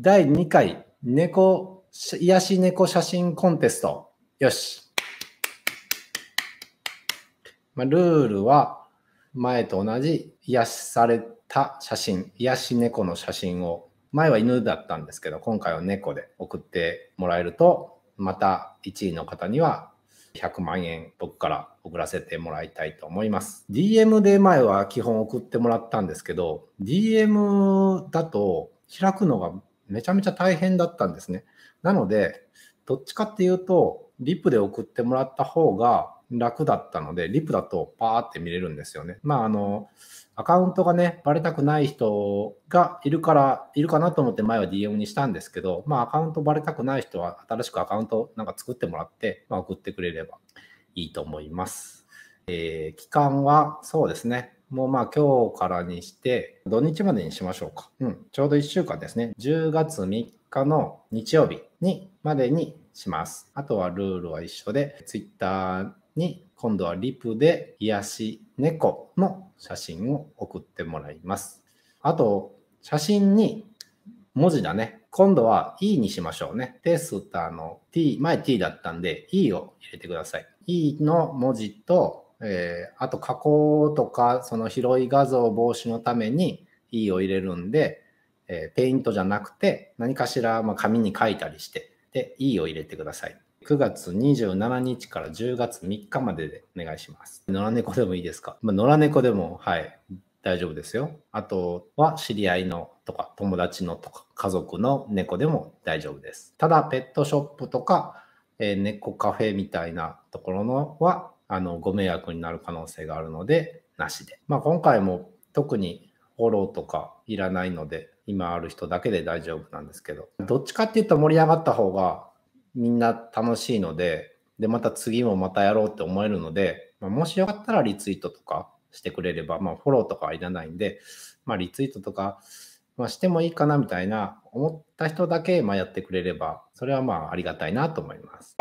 第2回猫、癒し猫写真コンテスト。よし。まあ、ルールは前と同じ癒された写真、癒し猫の写真を、前は犬だったんですけど、今回は猫で送ってもらえると、また1位の方には100万円僕から送らせてもらいたいと思います。DM で前は基本送ってもらったんですけど、DM だと開くのがめちゃめちゃ大変だったんですね。なので、どっちかっていうと、リップで送ってもらった方が楽だったので、リップだとパーって見れるんですよね。まあ、あの、アカウントがね、バレたくない人がいるから、いるかなと思って前は DM にしたんですけど、まあ、アカウントバレたくない人は新しくアカウントなんか作ってもらって、まあ、送ってくれればいいと思います。えー、期間はそうですね、もうまあ今日からにして、土日までにしましょうか。うん、ちょうど1週間ですね。10月3日の日曜日にまでにします。あとはルールは一緒で、Twitter に今度はリプで癒し猫の写真を送ってもらいます。あと、写真に文字だね。今度は E にしましょうね。テスターの T、前 T だったんで E を入れてください。E の文字とえー、あと加工とかその広い画像防止のために E を入れるんで、えー、ペイントじゃなくて何かしらま紙に書いたりしてで E を入れてください。9月27日から10月3日まででお願いします。野良猫でもいいですか、まあ、野良猫でも、はい、大丈夫ですよ。あとは知り合いのとか友達のとか家族の猫でも大丈夫です。ただペットショップとか、えー、猫カフェみたいなところのはあのご迷惑になる可能性があるので、なしで。まあ、今回も特にフォローとかいらないので、今ある人だけで大丈夫なんですけど、どっちかっていうと盛り上がった方がみんな楽しいので、で、また次もまたやろうって思えるので、まあ、もしよかったらリツイートとかしてくれれば、まあ、フォローとかはいらないんで、まあ、リツイートとか、まあ、してもいいかなみたいな思った人だけ、まやってくれれば、それはまあありがたいなと思います。